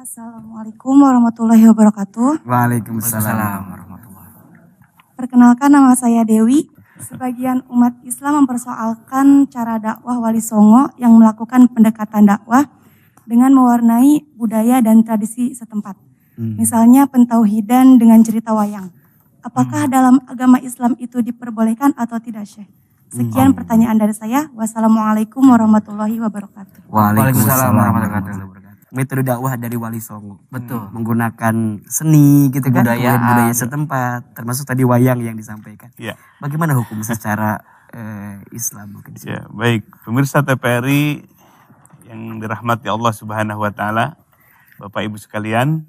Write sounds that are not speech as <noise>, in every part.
Assalamualaikum warahmatullahi wabarakatuh. Waalaikumsalam warahmatullahi Perkenalkan nama saya Dewi. Sebagian umat Islam mempersoalkan cara dakwah Wali Songo yang melakukan pendekatan dakwah dengan mewarnai budaya dan tradisi setempat. Hmm. Misalnya pentauhidan dengan cerita wayang. Apakah hmm. dalam agama Islam itu diperbolehkan atau tidak, Syekh? Sekian hmm. pertanyaan dari saya. Wassalamualaikum warahmatullahi wabarakatuh. Waalaikumsalam warahmatullahi wabarakatuh metode dakwah dari Wali Songo. Betul. Hmm. Menggunakan seni gitu kan, budaya, budaya ah, ya. setempat, termasuk tadi wayang yang disampaikan. Ya. Bagaimana hukum secara eh, Islam mungkin? Ya, baik. Pemirsa TPRI yang dirahmati Allah Subhanahu wa taala, Bapak Ibu sekalian,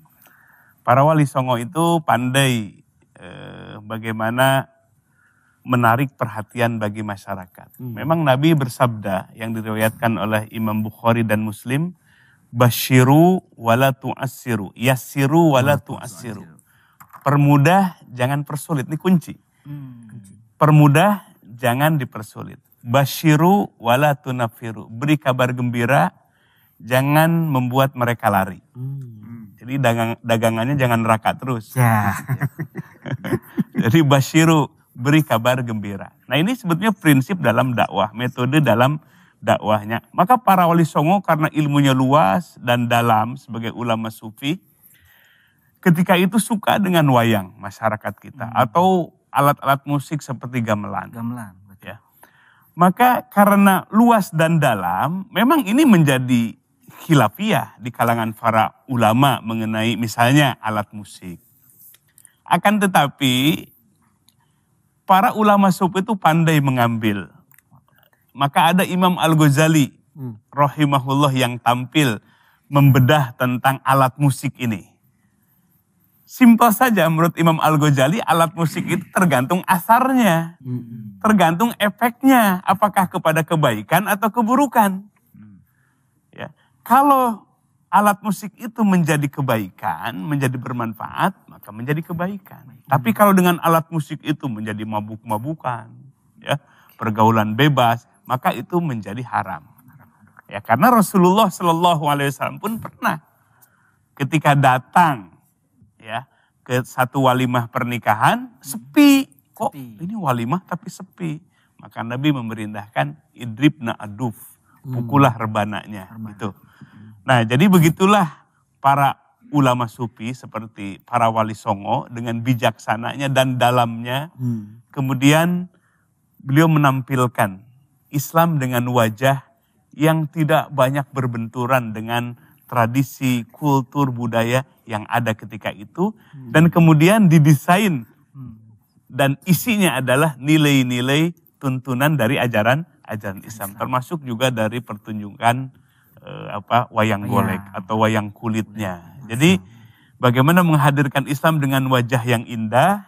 para wali songo itu pandai eh, bagaimana menarik perhatian bagi masyarakat. Hmm. Memang Nabi bersabda yang diriwayatkan oleh Imam Bukhari dan Muslim, basyiru wala tu'assiru, yasiru wala tu'assiru. Permudah jangan persulit, ini kunci. Hmm. Permudah jangan dipersulit. Basyiru wala tunafiru, beri kabar gembira, jangan membuat mereka lari. Hmm. Jadi dagang dagangannya jangan neraka terus. Ya. <laughs> Jadi basyiru beri kabar gembira. Nah ini sebetulnya prinsip dalam dakwah, metode dalam dakwahnya. Maka para wali songo karena ilmunya luas dan dalam sebagai ulama sufi, ketika itu suka dengan wayang masyarakat kita hmm. atau alat-alat musik seperti gamelan. Gamelan, betul. Ya. Maka karena luas dan dalam, memang ini menjadi khilafiah di kalangan para ulama mengenai misalnya alat musik. Akan tetapi para ulama sufi itu pandai mengambil maka ada Imam Al-Ghazali hmm. rahimahullah yang tampil membedah tentang alat musik ini. Simpel saja menurut Imam Al-Ghazali alat musik itu tergantung asarnya. Hmm. Tergantung efeknya apakah kepada kebaikan atau keburukan. Hmm. Ya. Kalau alat musik itu menjadi kebaikan, menjadi bermanfaat, maka menjadi kebaikan. Hmm. Tapi kalau dengan alat musik itu menjadi mabuk-mabukan, ya, pergaulan bebas, maka itu menjadi haram. Ya, karena Rasulullah Shallallahu Alaihi Wasallam pun pernah ketika datang ya ke satu walimah pernikahan sepi kok sepi. ini walimah tapi sepi maka Nabi memerintahkan idribna aduf hmm. pukulah rebananya Rebana. itu Nah jadi begitulah para ulama sufi seperti para wali songo dengan bijaksananya dan dalamnya hmm. kemudian beliau menampilkan Islam dengan wajah yang tidak banyak berbenturan dengan tradisi, kultur, budaya yang ada ketika itu hmm. dan kemudian didesain dan isinya adalah nilai-nilai tuntunan dari ajaran ajaran Islam, termasuk juga dari pertunjukan eh, apa wayang golek atau wayang kulitnya. Jadi bagaimana menghadirkan Islam dengan wajah yang indah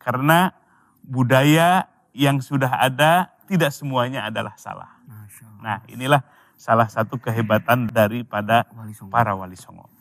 karena budaya yang sudah ada tidak semuanya adalah salah. Nah inilah salah satu kehebatan daripada para wali songo.